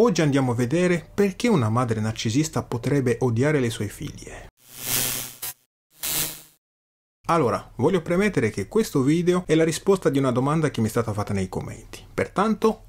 Oggi andiamo a vedere perché una madre narcisista potrebbe odiare le sue figlie. Allora, voglio premettere che questo video è la risposta di una domanda che mi è stata fatta nei commenti. Pertanto,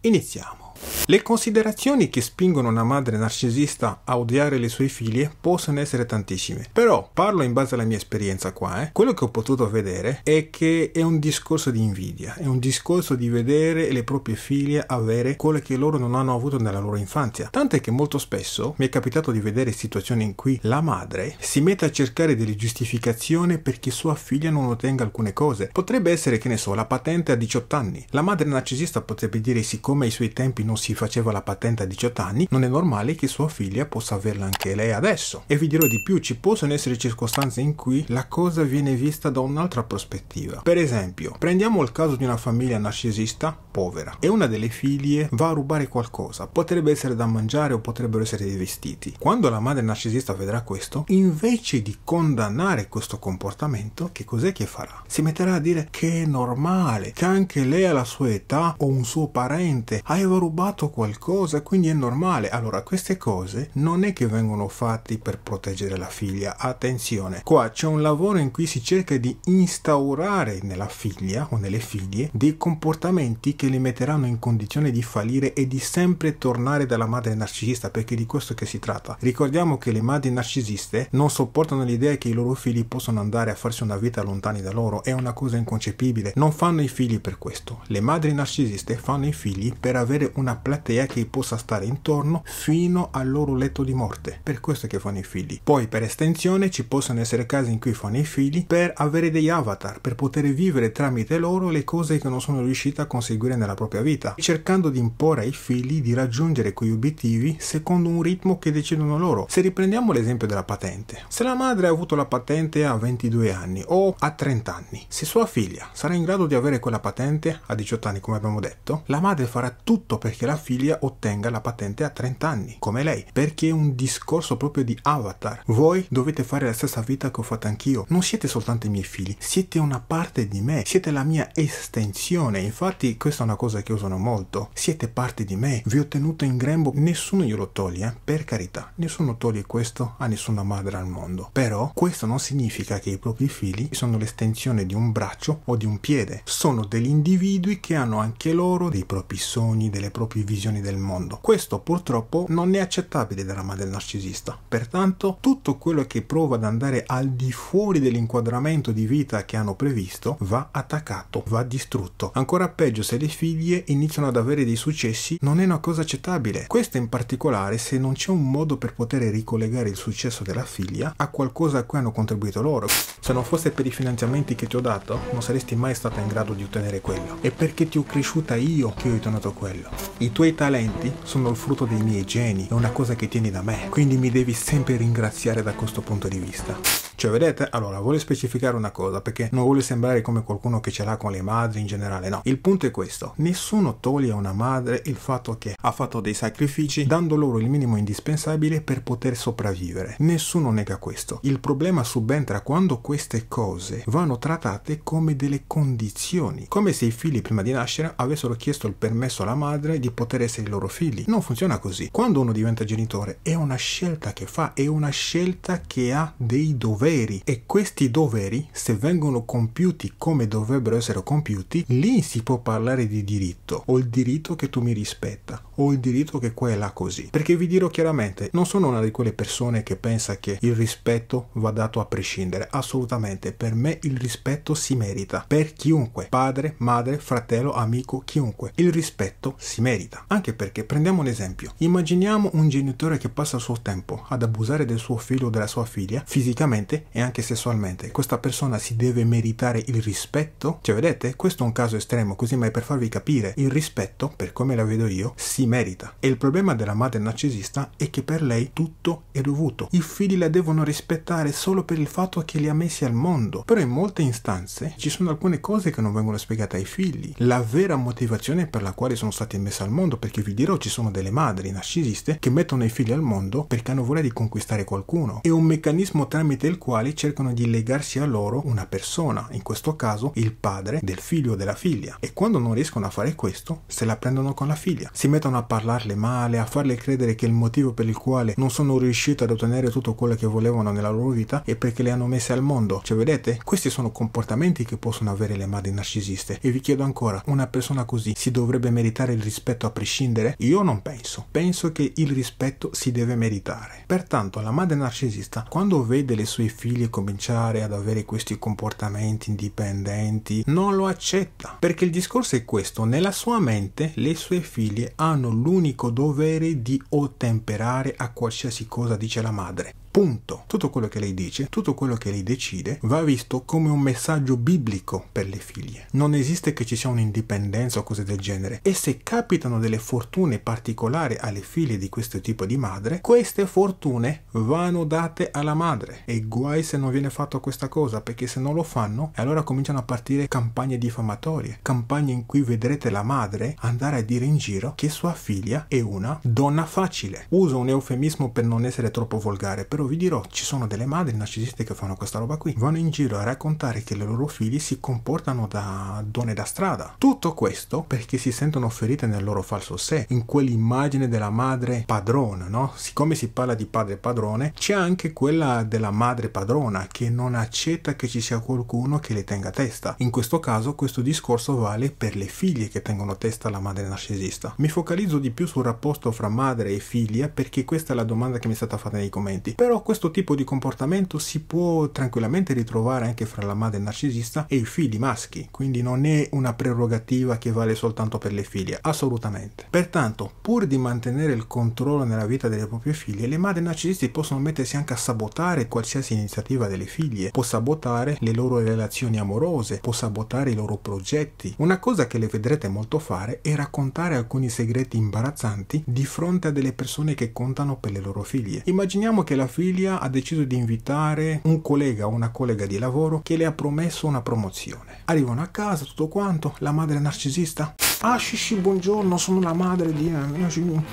iniziamo! Le considerazioni che spingono una madre narcisista a odiare le sue figlie possono essere tantissime, però parlo in base alla mia esperienza qua, eh. quello che ho potuto vedere è che è un discorso di invidia, è un discorso di vedere le proprie figlie avere quelle che loro non hanno avuto nella loro infanzia, tant'è che molto spesso mi è capitato di vedere situazioni in cui la madre si mette a cercare delle giustificazioni perché sua figlia non ottenga alcune cose, potrebbe essere che ne so, la patente a 18 anni, la madre narcisista potrebbe dire siccome ai suoi tempi non si faceva la patente a 18 anni, non è normale che sua figlia possa averla anche lei adesso. E vi dirò di più, ci possono essere circostanze in cui la cosa viene vista da un'altra prospettiva. Per esempio, prendiamo il caso di una famiglia narcisista povera e una delle figlie va a rubare qualcosa, potrebbe essere da mangiare o potrebbero essere dei vestiti. Quando la madre narcisista vedrà questo, invece di condannare questo comportamento, che cos'è che farà? Si metterà a dire che è normale, che anche lei alla sua età o un suo parente aveva rubato rubato qualcosa, quindi è normale. Allora, queste cose non è che vengono fatte per proteggere la figlia, attenzione. Qua c'è un lavoro in cui si cerca di instaurare nella figlia o nelle figlie dei comportamenti che le metteranno in condizione di fallire e di sempre tornare dalla madre narcisista, perché di questo che si tratta. Ricordiamo che le madri narcisiste non sopportano l'idea che i loro figli possano andare a farsi una vita lontani da loro, è una cosa inconcepibile. Non fanno i figli per questo. Le madri narcisiste fanno i figli per avere una una platea che possa stare intorno fino al loro letto di morte. Per questo che fanno i figli. Poi per estensione ci possono essere casi in cui fanno i figli per avere degli avatar, per poter vivere tramite loro le cose che non sono riusciti a conseguire nella propria vita, cercando di imporre ai figli di raggiungere quegli obiettivi secondo un ritmo che decidono loro. Se riprendiamo l'esempio della patente, se la madre ha avuto la patente a 22 anni o a 30 anni, se sua figlia sarà in grado di avere quella patente a 18 anni come abbiamo detto, la madre farà tutto per che la figlia ottenga la patente a 30 anni, come lei, perché è un discorso proprio di avatar. Voi dovete fare la stessa vita che ho fatto anch'io. Non siete soltanto i miei figli, siete una parte di me, siete la mia estensione. Infatti, questa è una cosa che usano molto. Siete parte di me, vi ho tenuto in grembo, nessuno glielo toglie, eh? per carità, nessuno toglie questo a nessuna madre al mondo. Però questo non significa che i propri figli sono l'estensione di un braccio o di un piede, sono degli individui che hanno anche loro dei propri sogni, delle proprie proprie visioni del mondo. Questo purtroppo non è accettabile dalla madre del narcisista. Pertanto tutto quello che prova ad andare al di fuori dell'inquadramento di vita che hanno previsto va attaccato, va distrutto. Ancora peggio se le figlie iniziano ad avere dei successi non è una cosa accettabile. Questo in particolare se non c'è un modo per poter ricollegare il successo della figlia a qualcosa a cui hanno contribuito loro. Se non fosse per i finanziamenti che ti ho dato non saresti mai stata in grado di ottenere quello. È perché ti ho cresciuta io che ho ottenuto quello. I tuoi talenti sono il frutto dei miei geni, è una cosa che tieni da me, quindi mi devi sempre ringraziare da questo punto di vista. Cioè, vedete? Allora, voglio specificare una cosa perché non voglio sembrare come qualcuno che ce l'ha con le madri in generale, no. Il punto è questo. Nessuno toglie a una madre il fatto che ha fatto dei sacrifici dando loro il minimo indispensabile per poter sopravvivere. Nessuno nega questo. Il problema subentra quando queste cose vanno trattate come delle condizioni, come se i figli prima di nascere avessero chiesto il permesso alla madre di poter essere i loro figli. Non funziona così. Quando uno diventa genitore è una scelta che fa, è una scelta che ha dei doveri doveri e questi doveri, se vengono compiuti come dovrebbero essere compiuti, lì si può parlare di diritto. Ho il diritto che tu mi rispetta, ho il diritto che qua e là così. Perché vi dirò chiaramente, non sono una di quelle persone che pensa che il rispetto va dato a prescindere, assolutamente. Per me il rispetto si merita, per chiunque, padre, madre, fratello, amico, chiunque. Il rispetto si merita. Anche perché, prendiamo un esempio, immaginiamo un genitore che passa il suo tempo ad abusare del suo figlio o della sua figlia fisicamente fisicamente e anche sessualmente. Questa persona si deve meritare il rispetto? Cioè, vedete? Questo è un caso estremo, così ma è per farvi capire, il rispetto, per come la vedo io, si merita. E il problema della madre narcisista è che per lei tutto è dovuto. I figli la devono rispettare solo per il fatto che li ha messi al mondo. Però in molte istanze ci sono alcune cose che non vengono spiegate ai figli. La vera motivazione per la quale sono stati messi al mondo, perché vi dirò ci sono delle madri narcisiste che mettono i figli al mondo perché hanno voglia di conquistare qualcuno. È un meccanismo tramite il quale quali cercano di legarsi a loro una persona, in questo caso il padre del figlio o della figlia. E quando non riescono a fare questo, se la prendono con la figlia. Si mettono a parlarle male, a farle credere che il motivo per il quale non sono riusciti ad ottenere tutto quello che volevano nella loro vita è perché le hanno messe al mondo. Cioè, vedete? Questi sono comportamenti che possono avere le madri narcisiste. E vi chiedo ancora, una persona così si dovrebbe meritare il rispetto a prescindere? Io non penso. Penso che il rispetto si deve meritare. Pertanto, la madre narcisista, quando vede le sue figlie, figli cominciare ad avere questi comportamenti indipendenti, non lo accetta. Perché il discorso è questo, nella sua mente le sue figlie hanno l'unico dovere di ottemperare a qualsiasi cosa dice la madre. Punto tutto quello che lei dice, tutto quello che lei decide va visto come un messaggio biblico per le figlie. Non esiste che ci sia un'indipendenza o cose del genere e se capitano delle fortune particolari alle figlie di questo tipo di madre, queste fortune vanno date alla madre e guai se non viene fatto questa cosa perché se non lo fanno allora cominciano a partire campagne diffamatorie, campagne in cui vedrete la madre andare a dire in giro che sua figlia è una donna facile. Uso un eufemismo per non essere troppo volgare, però vi dirò ci sono delle madri narcisiste che fanno questa roba qui, vanno in giro a raccontare che le loro figli si comportano da donne da strada. Tutto questo perché si sentono ferite nel loro falso sé, in quell'immagine della madre padrona, no? Siccome si parla di padre padrone, c'è anche quella della madre padrona che non accetta che ci sia qualcuno che le tenga testa. In questo caso questo discorso vale per le figlie che tengono testa alla madre narcisista. Mi focalizzo di più sul rapporto fra madre e figlia perché questa è la domanda che mi è stata fatta nei commenti. Però questo tipo tipo di comportamento si può tranquillamente ritrovare anche fra la madre narcisista e i figli maschi, quindi non è una prerogativa che vale soltanto per le figlie, assolutamente. Pertanto, pur di mantenere il controllo nella vita delle proprie figlie, le madri narcisisti possono mettersi anche a sabotare qualsiasi iniziativa delle figlie, può sabotare le loro relazioni amorose, può sabotare i loro progetti. Una cosa che le vedrete molto fare è raccontare alcuni segreti imbarazzanti di fronte a delle persone che contano per le loro figlie. Immaginiamo che la figlia ad deciso di invitare un collega o una collega di lavoro che le ha promesso una promozione. Arrivano a casa, tutto quanto, la madre narcisista. Ah, sì, sì, buongiorno, sono la madre di...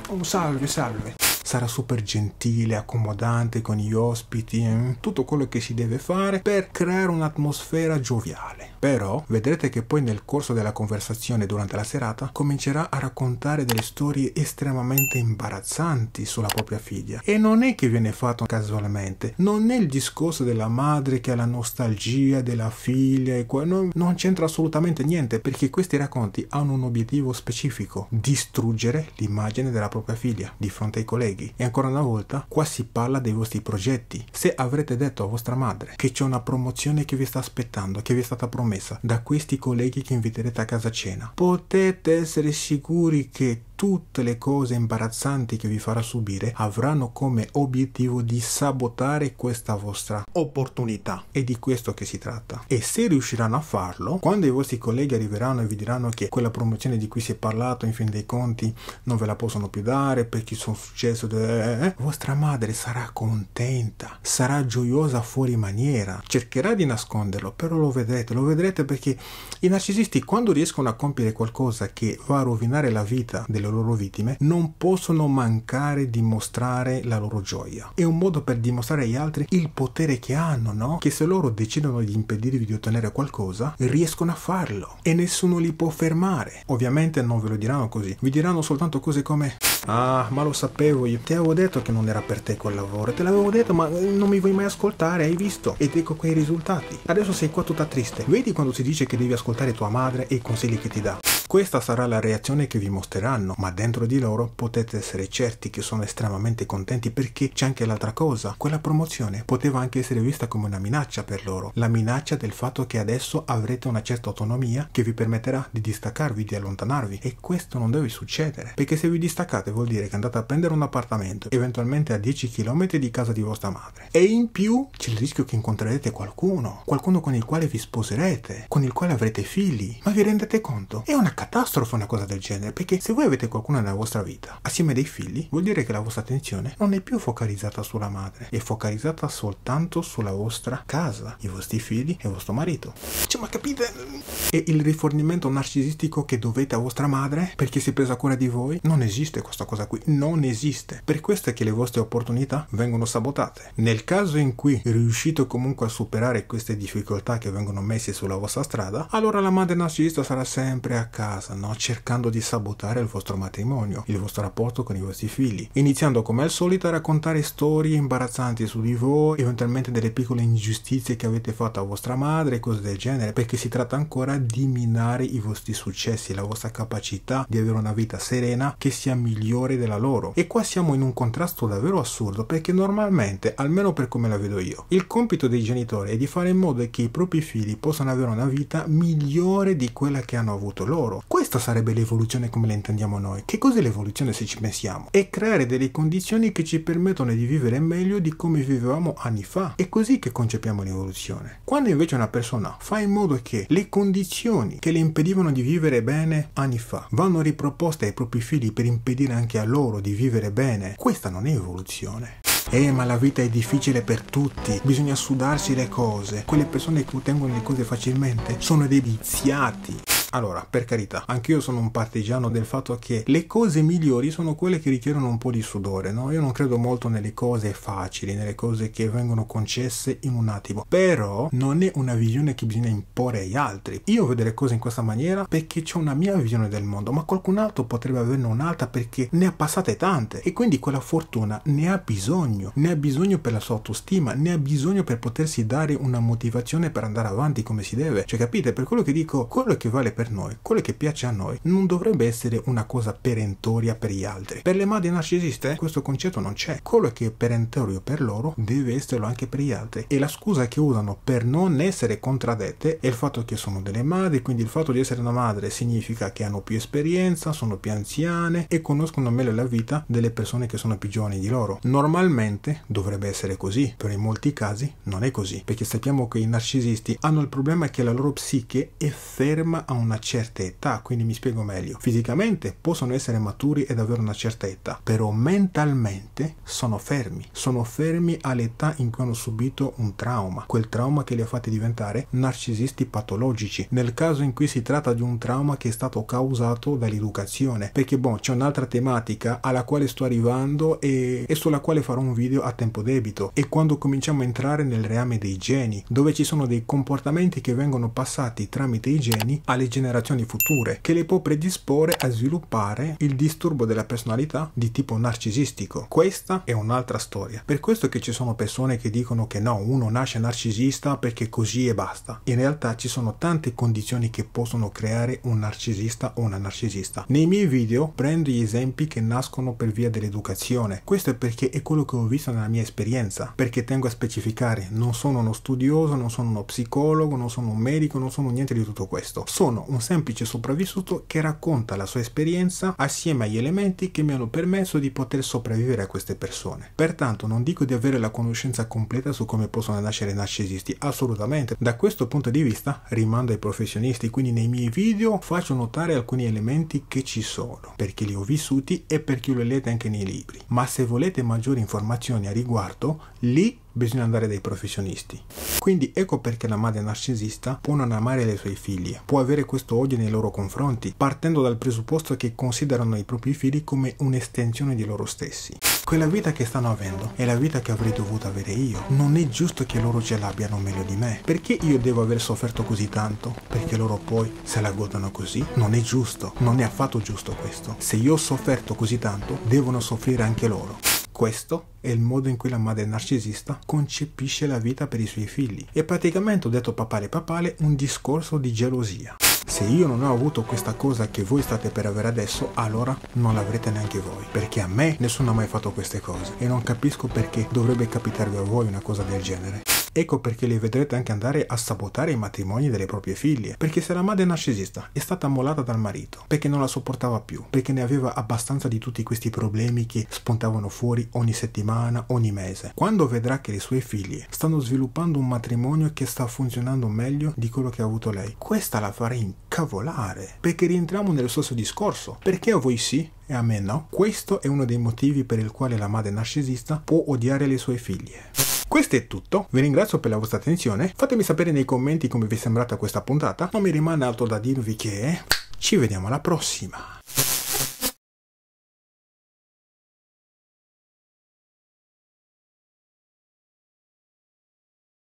Oh, salve, salve sarà super gentile, accomodante con gli ospiti, eh? tutto quello che si deve fare per creare un'atmosfera gioviale. Però vedrete che poi nel corso della conversazione durante la serata comincerà a raccontare delle storie estremamente imbarazzanti sulla propria figlia. E non è che viene fatto casualmente, non è il discorso della madre che ha la nostalgia della figlia e qua, no, non c'entra assolutamente niente perché questi racconti hanno un obiettivo specifico, distruggere l'immagine della propria figlia di fronte ai colleghi colleghi e ancora una volta qua si parla dei vostri progetti. Se avrete detto a vostra madre che c'è una promozione che vi sta aspettando, che vi è stata promessa da questi colleghi che inviterete a casa cena, potete essere sicuri che tutte le cose imbarazzanti che vi farà subire avranno come obiettivo di sabotare questa vostra opportunità. È di questo che si tratta. E se riusciranno a farlo, quando i vostri colleghi arriveranno e vi diranno che quella promozione di cui si è parlato in fin dei conti non ve la possono più dare perché sono successo, eh, eh, eh, vostra madre sarà contenta, sarà gioiosa fuori maniera, cercherà di nasconderlo, però lo vedrete, lo vedrete perché i narcisisti quando riescono a compiere qualcosa che va a rovinare la vita del le loro vittime, non possono mancare di mostrare la loro gioia. È un modo per dimostrare agli altri il potere che hanno, no? Che se loro decidono di impedirvi di ottenere qualcosa, riescono a farlo e nessuno li può fermare. Ovviamente non ve lo diranno così, vi diranno soltanto cose come Ah, ma lo sapevo io, ti avevo detto che non era per te quel lavoro, te l'avevo detto ma non mi vuoi mai ascoltare, hai visto? Ed ecco quei risultati. Adesso sei qua tutta triste, vedi quando si dice che devi ascoltare tua madre e i consigli che ti dà. Questa sarà la reazione che vi mostreranno, ma dentro di loro potete essere certi che sono estremamente contenti perché c'è anche l'altra cosa, quella promozione poteva anche essere vista come una minaccia per loro, la minaccia del fatto che adesso avrete una certa autonomia che vi permetterà di distaccarvi, di allontanarvi e questo non deve succedere, perché se vi distaccate vuol dire che andate a prendere un appartamento, eventualmente a 10 km di casa di vostra madre e in più c'è il rischio che incontrerete qualcuno, qualcuno con il quale vi sposerete, con il quale avrete figli, ma vi rendete conto? È una catastrofe una cosa del genere, perché se voi avete qualcuno nella vostra vita, assieme ai figli, vuol dire che la vostra attenzione non è più focalizzata sulla madre, è focalizzata soltanto sulla vostra casa, i vostri figli e il vostro marito. Cioè, ma capite? E il rifornimento narcisistico che dovete a vostra madre perché si è presa cura di voi? Non esiste questa cosa qui, non esiste. Per questo è che le vostre opportunità vengono sabotate. Nel caso in cui riuscite comunque a superare queste difficoltà che vengono messe sulla vostra strada, allora la madre narcisista sarà sempre a casa casa, no? cercando di sabotare il vostro matrimonio, il vostro rapporto con i vostri figli, iniziando come al solito a raccontare storie imbarazzanti su di voi, eventualmente delle piccole ingiustizie che avete fatto a vostra madre, cose del genere, perché si tratta ancora di minare i vostri successi, la vostra capacità di avere una vita serena che sia migliore della loro. E qua siamo in un contrasto davvero assurdo, perché normalmente, almeno per come la vedo io, il compito dei genitori è di fare in modo che i propri figli possano avere una vita migliore di quella che hanno avuto loro loro. Questa sarebbe l'evoluzione come la intendiamo noi. Che cos'è l'evoluzione se ci pensiamo? È creare delle condizioni che ci permettono di vivere meglio di come vivevamo anni fa. È così che concepiamo l'evoluzione. Quando invece una persona fa in modo che le condizioni che le impedivano di vivere bene anni fa vanno riproposte ai propri figli per impedire anche a loro di vivere bene, questa non è evoluzione. Eh, ma la vita è difficile per tutti, bisogna sudarsi le cose. Quelle persone che ottengono le cose facilmente sono dei viziati. Allora, per carità, anch'io sono un partigiano del fatto che le cose migliori sono quelle che richiedono un po' di sudore, no? Io non credo molto nelle cose facili, nelle cose che vengono concesse in un attimo, però non è una visione che bisogna imporre agli altri. Io vedo le cose in questa maniera perché c'è una mia visione del mondo, ma qualcun altro potrebbe averne un'altra perché ne ha passate tante e quindi quella fortuna ne ha bisogno, ne ha bisogno per la sua autostima, ne ha bisogno per potersi dare una motivazione per andare avanti come si deve. Cioè capite, per quello che dico, quello che vale per noi. Quello che piace a noi non dovrebbe essere una cosa perentoria per gli altri. Per le madri narcisiste questo concetto non c'è. Quello che è perentorio per loro deve esserlo anche per gli altri. E la scusa che usano per non essere contraddette è il fatto che sono delle madri, quindi il fatto di essere una madre significa che hanno più esperienza, sono più anziane e conoscono meglio la vita delle persone che sono più giovani di loro. Normalmente dovrebbe essere così, però in molti casi non è così, perché sappiamo che i narcisisti hanno il problema che la loro psiche è ferma a un una certa età, quindi mi spiego meglio. Fisicamente possono essere maturi ed avere una certa età, però mentalmente sono fermi, sono fermi all'età in cui hanno subito un trauma, quel trauma che li ha fatti diventare narcisisti patologici. Nel caso in cui si tratta di un trauma che è stato causato dall'educazione, perché boh, c'è un'altra tematica alla quale sto arrivando e, e sulla quale farò un video a tempo debito. E quando cominciamo a entrare nel reame dei geni, dove ci sono dei comportamenti che vengono passati tramite i geni alle generazioni future, che le può predisporre a sviluppare il disturbo della personalità di tipo narcisistico. Questa è un'altra storia. Per questo che ci sono persone che dicono che no, uno nasce narcisista perché così e basta. In realtà ci sono tante condizioni che possono creare un narcisista o una narcisista. Nei miei video prendo gli esempi che nascono per via dell'educazione. Questo è perché è quello che ho visto nella mia esperienza, perché tengo a specificare, non sono uno studioso, non sono uno psicologo, non sono un medico, non sono niente di tutto questo. Sono un semplice sopravvissuto che racconta la sua esperienza assieme agli elementi che mi hanno permesso di poter sopravvivere a queste persone. Pertanto non dico di avere la conoscenza completa su come possono nascere narcisisti, assolutamente. Da questo punto di vista rimando ai professionisti, quindi nei miei video faccio notare alcuni elementi che ci sono, perché li ho vissuti e perché li ho letti anche nei libri. Ma se volete maggiori informazioni a riguardo, lì bisogna andare dai professionisti. Quindi ecco perché la madre narcisista può non amare le sue figlie, può avere questo odio nei loro confronti, partendo dal presupposto che considerano i propri figli come un'estensione di loro stessi. Quella vita che stanno avendo è la vita che avrei dovuto avere io. Non è giusto che loro ce l'abbiano meglio di me. Perché io devo aver sofferto così tanto? Perché loro poi se la godano così? Non è giusto, non è affatto giusto questo. Se io ho sofferto così tanto, devono soffrire anche loro. Questo è il modo in cui la madre narcisista concepisce la vita per i suoi figli. E praticamente ho detto papale papale un discorso di gelosia. Se io non ho avuto questa cosa che voi state per avere adesso, allora non l'avrete neanche voi. Perché a me nessuno ha mai fatto queste cose. E non capisco perché dovrebbe capitarvi a voi una cosa del genere. Ecco perché le vedrete anche andare a sabotare i matrimoni delle proprie figlie, perché se la madre è narcisista è stata mollata dal marito, perché non la sopportava più, perché ne aveva abbastanza di tutti questi problemi che spuntavano fuori ogni settimana, ogni mese, quando vedrà che le sue figlie stanno sviluppando un matrimonio che sta funzionando meglio di quello che ha avuto lei, questa la farà imparare cavolare, perché rientriamo nello stesso discorso. Perché a voi sì e a me no? Questo è uno dei motivi per il quale la madre narcisista può odiare le sue figlie. Questo è tutto, vi ringrazio per la vostra attenzione, fatemi sapere nei commenti come vi è sembrata questa puntata, non mi rimane altro da dirvi che ci vediamo alla prossima!